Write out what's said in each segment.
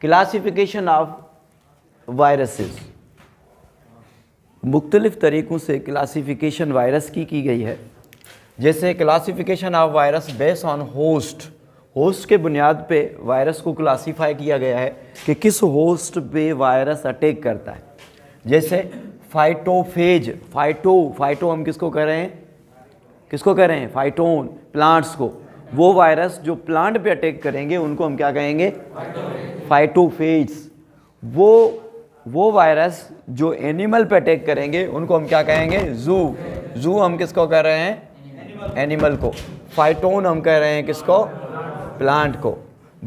classification of viruses मुख्तलिफ तरीक़ों से क्लासिफिकेशन वायरस की की गई है जैसे classification of virus base on host host के बुनियाद पे वायरस को क्लासिफाई किया गया है कि किस होस्ट पे वायरस अटैक करता है जैसे फाइटोफेज फाइटो फाइटो हम किसको कह रहे हैं किसको कह रहे हैं फाइटोन प्लांट्स को वो वायरस जो प्लांट पे अटैक करेंगे उनको हम क्या कहेंगे फाइटोफेज वो वो वायरस जो एनिमल पे अटैक करेंगे उनको हम क्या कहेंगे जू जू हम किसको कह रहे हैं एनिमल को फाइटोन हम कह रहे हैं किसको प्लांट को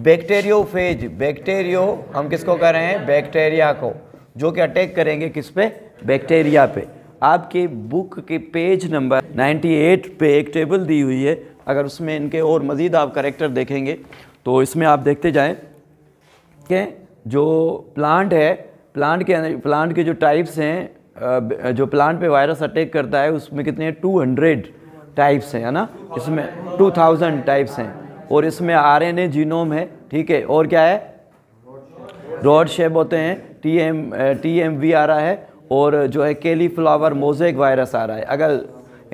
बैक्टेरियो फेज बैक्टेरियो हम किसको कह रहे हैं बैक्टेरिया को जो कि अटैक करेंगे किस पे बैक्टेरिया पे आपके बुक के पेज नंबर 98 पे एक टेबल दी हुई है अगर उसमें इनके और मज़ीद आप करेक्टर देखेंगे तो इसमें आप देखते जाएँ कि जो प्लांट है प्लांट के प्लांट के जो टाइप्स हैं जो प्लांट पे वायरस अटैक करता है उसमें कितने टू हंड्रेड टाइप्स हैं है ना इसमें टू थाउजेंड टाइप्स हैं और इसमें आर एन ए जीनोम है ठीक है और क्या है रॉड शेप होते हैं T M T M V आ रहा है और जो है केली फ्लावर मोजेक वायरस आ रहा है अगर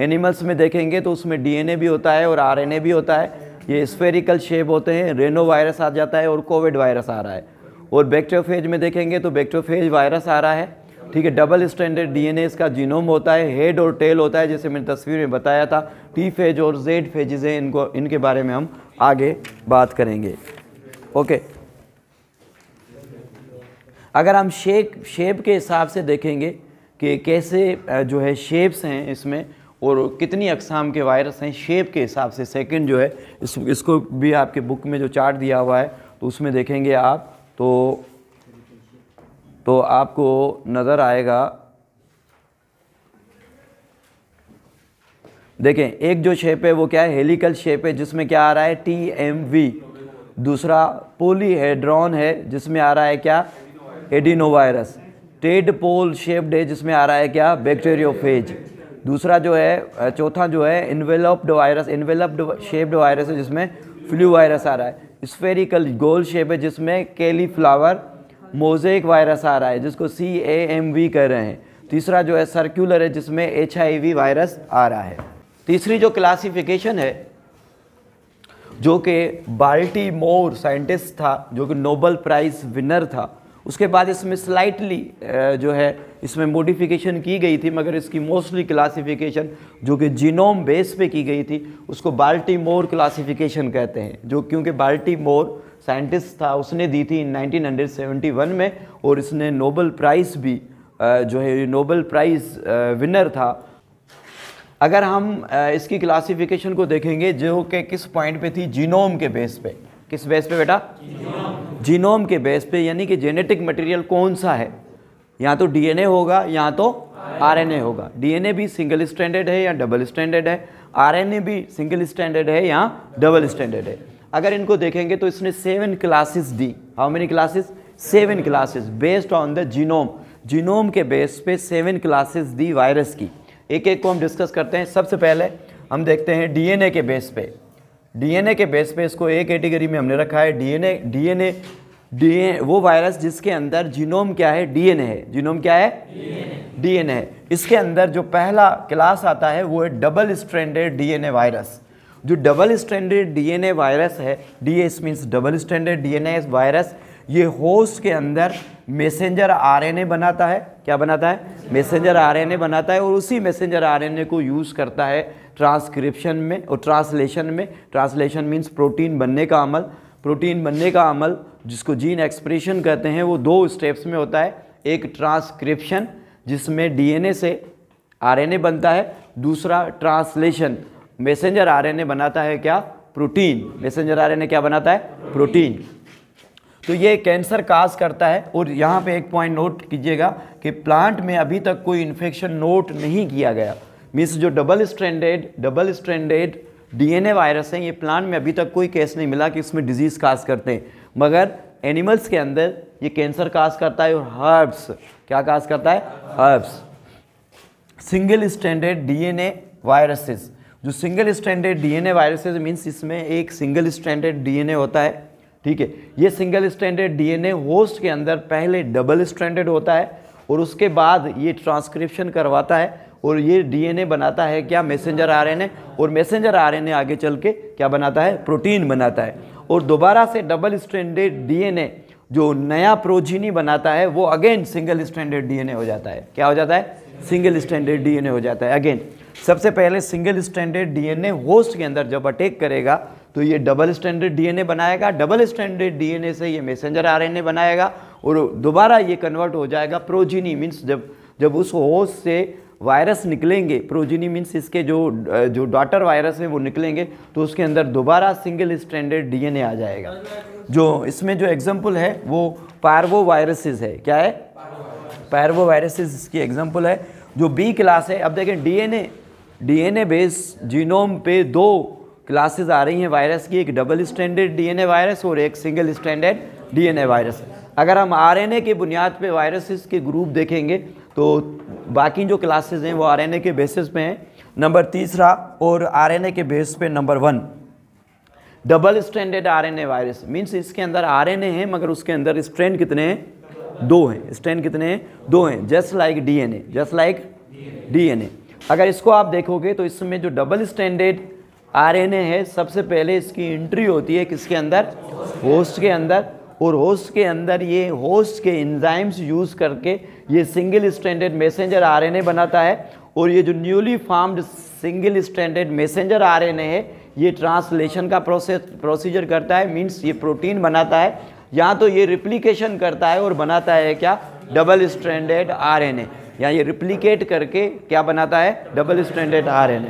एनिमल्स में देखेंगे तो उसमें डीएनए भी होता है और आरएनए भी होता है ये स्फेरिकल शेप होते हैं रेनो वायरस आ जाता है और कोविड वायरस आ रहा है और बैक्टेरियोफेज में देखेंगे तो बैक्टेरियोफेज वायरस आ रहा है ठीक है डबल स्टैंडर्ड डीएनए इसका जीनोम होता है हेड और टेल होता है जैसे मैंने तस्वीर में बताया था टी फेज और जेड फेजेज हैं इनको इनके बारे में हम आगे बात करेंगे ओके अगर हम शेप शेप के हिसाब से देखेंगे कि कैसे जो है शेप्स हैं इसमें और कितनी अकसाम के वायरस हैं शेप के हिसाब से सेकंड जो है इस इसको भी आपके बुक में जो चार्ट दिया हुआ है तो उसमें देखेंगे आप तो तो आपको नज़र आएगा देखें एक जो शेप है वो क्या है हेलिकल शेप है जिसमें क्या आ रहा है टी एम वी दूसरा पोलीहेड्रॉन है जिसमें आ रहा है क्या एडिनोवायरस टेड पोल शेप्ड है जिसमें आ रहा है क्या बैक्टेरियोफेज दूसरा जो है चौथा जो है enveloped virus enveloped shaped virus है जिसमें फ्लू वायरस आ रहा है स्फेरिकल गोल शेप है जिसमें केली फ्लावर मोजेक वायरस आ रहा है जिसको सी ए एम वी कह रहे हैं तीसरा जो है सर्क्यूलर है जिसमें एच आई वी वायरस आ रहा है तीसरी जो क्लासिफिकेशन है जो कि बाल्टी मोर साइंटिस्ट था जो कि नोबल प्राइज़ विनर था उसके बाद इसमें स्लाइटली जो है इसमें मोडिफिकेशन की गई थी मगर इसकी मोस्टली क्लासिफिकेशन जो कि जीनोम बेस पे की गई थी उसको बाल्टी मोर क्लासीफिकेशन कहते हैं जो क्योंकि बाल्टी मोर साइंटिस्ट था उसने दी थी 1971 में और इसने नोबल प्राइज़ भी जो है नोबल प्राइज़ विनर था अगर हम इसकी क्लासिफिकेशन को देखेंगे जो कि किस पॉइंट पे थी जीनोम के बेस पे किस बेस पे बेटा जीनोम के बेस पे यानी कि जेनेटिक मटेरियल कौन सा है या तो डीएनए होगा या तो आरएनए होगा डीएनए भी सिंगल स्टैंडर्ड है या डबल स्टैंडर्ड है आरएनए भी सिंगल स्टैंडर्ड है या डबल स्टैंडर्ड है अगर इनको देखेंगे तो इसने सेवन क्लासेस दी how many classes seven classes based on the genome genome के बेस पे सेवन क्लासेस दी वायरस की एक एक को हम डिस्कस करते हैं सबसे पहले हम देखते हैं डीएनए के बेस पे डीएनए के बेस पे इसको एक कैटेगरी में हमने रखा है डीएनए डीएनए डीए वो वायरस जिसके अंदर जीनोम क्या है डीएनए है जीनोम क्या है डीएनए है इसके अंदर जो पहला क्लास आता है वो है डबल स्ट्रैंडेड डीएनए वायरस जो डबल स्ट्रैंडेड डीएनए वायरस है D S means double stranded DNA virus ये होस्ट के अंदर मैसेंजर आरएनए बनाता है क्या बनाता है मैसेंजर आरएनए बनाता है और उसी मैसेंजर आरएनए को यूज़ करता है ट्रांसक्रिप्शन में और ट्रांसलेशन में ट्रांसलेशन मीन्स प्रोटीन बनने का अमल प्रोटीन बनने का अमल जिसको जीन एक्सप्रेशन कहते हैं वो दो स्टेप्स में होता है एक ट्रांसक्रिप्शन जिसमें डीएनए से आरएनए बनता है दूसरा ट्रांसलेशन मैसेंजर आरएनए बनाता है क्या प्रोटीन मैसेंजर आरएनए क्या बनाता है प्रोटीन तो ये कैंसर काज करता है और यहाँ पे एक पॉइंट नोट कीजिएगा कि प्लांट में अभी तक कोई इन्फेक्शन नोट नहीं किया गया मीन्स जो double stranded double stranded DNA virus हैं ये प्लांट में अभी तक कोई केस नहीं मिला कि इसमें डिजीज़ काज करते हैं मगर एनिमल्स के अंदर ये कैंसर काज करता है और हर्ब्स क्या काज करता है herbs single standard DNA viruses जो single standard DNA viruses means इसमें एक सिंगल स्टैंडर्ड डीएनए होता है ठीक है ये सिंगल स्टैंडर्ड डीएनए होस्ट के अंदर पहले डबल स्टैंडर्ड होता है और उसके बाद ये ट्रांसक्रिप्शन करवाता है और ये डीएनए बनाता है क्या मैसेंजर आरएनए और मैसेंजर आरएनए आगे चल के क्या बनाता है प्रोटीन बनाता है और दोबारा से डबल स्टैंडर्ड डीएनए जो नया प्रोजीनी बनाता है वो अगेन सिंगल स्टैंडर्ड डीएनए हो जाता है क्या हो जाता है सिंगल स्टैंडर्ड डीएनए हो जाता है अगेन सबसे पहले सिंगल स्टैंडर्ड डीएनए होस्ट के अंदर जब अटैक करेगा तो ये डबल स्टैंडर्ड डीएनए बनाएगा डबल स्टैंडर्ड डीएनए से ये मैसेंजर आरएनए बनाएगा और दोबारा ये कन्वर्ट हो जाएगा प्रोजीनी मीन्स जब जब उस होस्ट से वायरस निकलेंगे प्रोजिनी मीन्स इसके जो जो डॉटर वायरस है वो निकलेंगे तो उसके अंदर दोबारा सिंगल स्टैंडर्ड डीएनए आ जाएगा जो इसमें जो एग्जाम्पल है वो पैरवो वायरसेस है क्या है पैरवो वायरसेस इसकी एग्जाम्पल है जो बी क्लास है अब देखें डीएनए डीएनए बेस जीनोम पे दो क्लासेज आ रही हैं वायरस की एक डबल स्टैंडर्ड डी वायरस और एक सिंगल स्टैंडर्ड डी वायरस अगर हम आरएनए के बुनियाद पे वायरसेस के ग्रुप देखेंगे तो बाकी जो क्लासेस हैं वो आरएनए के बेसिस पे हैं नंबर तीसरा और आरएनए के बेस पे number one double stranded RNA virus means इसके अंदर आरएनए हैं मगर उसके अंदर स्ट्रैंड कितने हैं दो हैं स्ट्रैंड कितने हैं दो हैं just like DNA just like DNA अगर इसको आप देखोगे तो इसमें जो डबल स्टैंडर्ड आरएनए है सबसे पहले इसकी एंट्री होती है किसके अंदर होस्ट के अंदर और होस्ट के अंदर ये होस्ट के इंजाइम्स यूज़ करके ये सिंगल स्टैंडर्ड मैसेंजर आरएनए बनाता है और ये जो newly formed single standard messenger RNA है ये ट्रांसलेशन का प्रोसेस प्रोसीजर करता है मीन्स ये प्रोटीन बनाता है या तो ये रिप्लीकेशन करता है और बनाता है क्या डबल स्टैंडर्ड आर या ये रिप्लीकेट करके क्या बनाता है डबल स्टैंडर्ड आर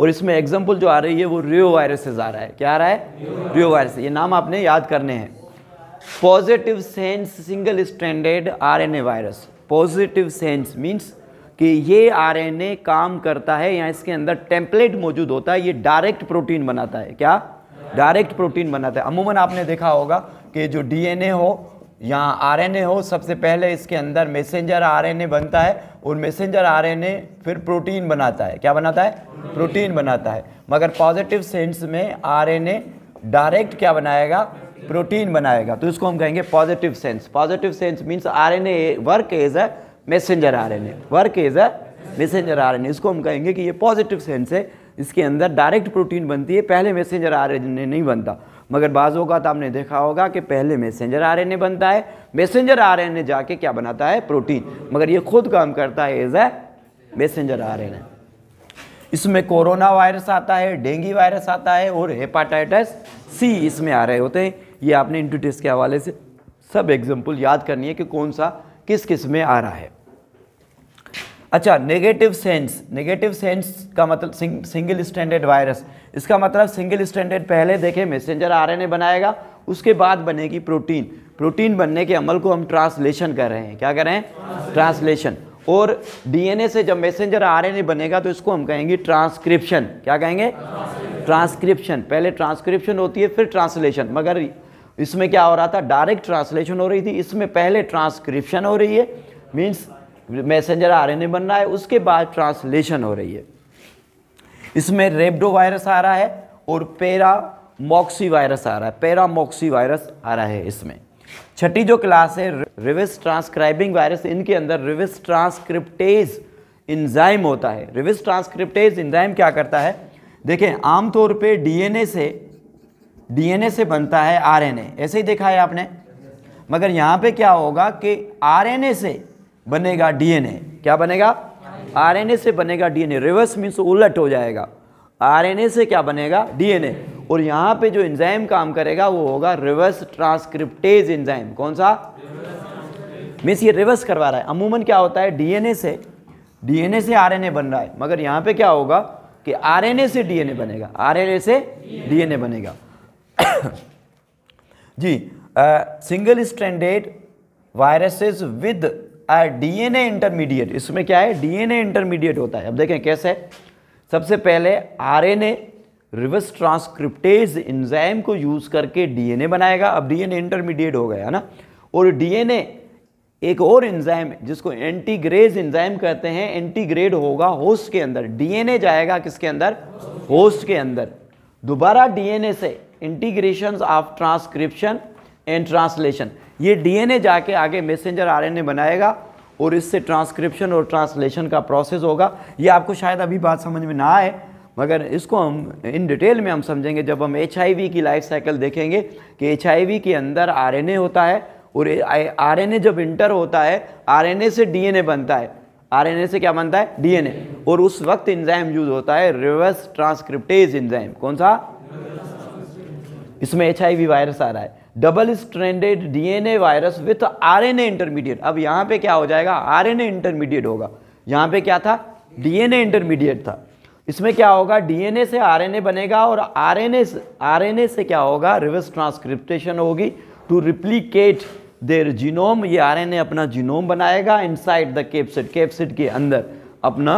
और इसमें एग्जाम्पल जो आ रही है वो रियो वायरसेस आ रहा है क्या आ रहा है रियो वायरस ये नाम आपने याद करने हैं positive sense single standard RNA virus positive sense means कि ये आरएनए काम करता है या इसके अंदर टेम्पलेट मौजूद होता है ये डायरेक्ट प्रोटीन बनाता है क्या डायरेक्ट प्रोटीन बनाता है अमूमन आपने देखा होगा कि जो डीएनए हो या आरएनए हो सबसे पहले इसके अंदर मैसेंजर आरएनए बनता है और मैसेंजर आरएनए फिर प्रोटीन बनाता है क्या बनाता है प्रोटीन बनाता है मगर पॉजिटिव सेंस में आरएनए डायरेक्ट क्या बनाएगा प्रोटीन बनाएगा तो इसको हम कहेंगे positive sense positive sense means R N A work as a messenger R N A work as a messenger R N A इसको हम कहेंगे कि ये पॉजिटिव सेंस है इसके अंदर डायरेक्ट प्रोटीन बनती है पहले मैसेंजर आर एन ए नहीं बनता मगर बाज़ों का तो आपने देखा होगा कि पहले मैसेंजर आर एन ए बनता है मैसेंजर आर एन ए जाके क्या बनाता है प्रोटीन मगर ये खुद काम करता है as a messenger R N A इसमें कोरोना वायरस आता है डेंगू वायरस आता है और हेपाटाइटिस सी इसमें आ रहे होते हैं ये आपने इंटू टेस्ट के हवाले से सब एग्जाम्पल याद करनी है कि कौन सा किस किस में आ रहा है अच्छा नेगेटिव सेंस नेगेटिव सेंस का मतलब सिंग, सिंगल स्टैंडर्ड वायरस इसका मतलब सिंगल स्टैंडर्ड पहले देखें मैसेंजर आरएनए बनाएगा उसके बाद बनेगी प्रोटीन प्रोटीन बनने के अमल को हम ट्रांसलेशन कर रहे हैं क्या कर रहे हैं ट्रांसलेशन और डीएनए से जब मैसेंजर आरएनए बनेगा तो इसको हम कहेंगे ट्रांसक्रिप्शन क्या कहेंगे ट्रांसक्रिप्शन पहले ट्रांसक्रिप्शन होती है फिर ट्रांसलेशन मगर इसमें क्या हो रहा था डायरेक्ट ट्रांसलेशन हो रही थी इसमें पहले ट्रांसक्रिप्शन हो रही है मीन्स मैसेंजर आरएनए बन रहा है उसके बाद ट्रांसलेशन हो रही है इसमें रेबडो वायरस आ रहा है और पेरा मॉक्सी वायरस आ रहा है पेरा मॉक्सी वायरस आ रहा है इसमें छठी जो क्लास है रिवर्स ट्रांसक्राइबिंग वायरस इनके अंदर रिवर्स ट्रांसक्रिप्टेज इंजाइम होता है रिवर्स ट्रांसक्रिप्टेज इंजाइम क्या करता है देखें आमतौर पे डीएनए से डीएनए से बनता है आरएनए ऐसे ही देखा है आपने मगर यहां पे क्या होगा कि आरएनए से बनेगा डीएनए क्या बनेगा आरएनए से बनेगा डीएनए रिवर्स मीन्स उलट हो जाएगा आरएनए से क्या बनेगा डीएनए और यहाँ पे जो एंजाइम काम करेगा वो होगा रिवर्स ट्रांसक्रिप्टेज एंजाइम कौन सा मीन्स ये रिवर्स करवा रहा है अमूमन क्या होता है डीएनए से डीएनए से आरएनए बन रहा है मगर यहाँ पे क्या होगा कि आरएनए से डीएनए बनेगा आरएनए से डीएनए बनेगा जी single stranded viruses with DNA intermediate इसमें क्या है डीएनए इंटरमीडिएट होता है अब देखें कैसे सबसे पहले आरएनए रिवर्स ट्रांसक्रिप्टेज इंजाइम को यूज़ करके डीएनए बनाएगा अब डीएनए इंटरमीडिएट हो गया ना और डीएनए एक और इंजाइम जिसको एंटीग्रेज इंजाइम कहते हैं एंटीग्रेड होगा होस्ट के अंदर डीएनए जाएगा किसके अंदर होस्ट के अंदर दोबारा डीएनए से integration of transcription and translation ये डीएनए जाके आगे मैसेंजर आरएनए बनाएगा और इससे ट्रांसक्रिप्शन और ट्रांसलेशन का प्रोसेस होगा ये आपको शायद अभी बात समझ में ना आए मगर इसको हम इन डिटेल में हम समझेंगे जब हम एच की लाइफ साइकिल देखेंगे कि एच के अंदर आर होता है और आर जब इंटर होता है आर से डी बनता है आरएनए से क्या बनता है डीएनए और उस वक्त इंजाइम यूज होता है रिवर्स ट्रांसक्रिप्टेज इंजाइम कौन सा इसमें एच वायरस आ रहा है double stranded DNA virus with RNA intermediate अब यहाँ पे क्या हो जाएगा आरएनए इंटरमीडिएट होगा यहाँ पे क्या था डीएनए इंटरमीडिएट था इसमें क्या होगा डीएनए से आरएनए बनेगा और आरएनए आरएनए से क्या होगा रिवर्स ट्रांसक्रिप्टेशन होगी टू रिप्लीकेट देर जीनोम ये ए अपना जीनोम बनाएगा इनसाइड द कैप्सिड कैप्सिड के अंदर अपना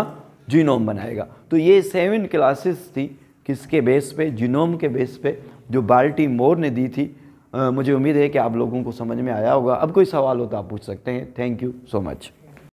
जीनोम बनाएगा तो ये सेवन क्लासेस थी किसके बेस पे जीनोम के बेस पे जो बाल्टी मोर ने दी थी आ, मुझे उम्मीद है कि आप लोगों को समझ में आया होगा अब कोई सवाल हो तो आप पूछ सकते हैं थैंक यू सो मच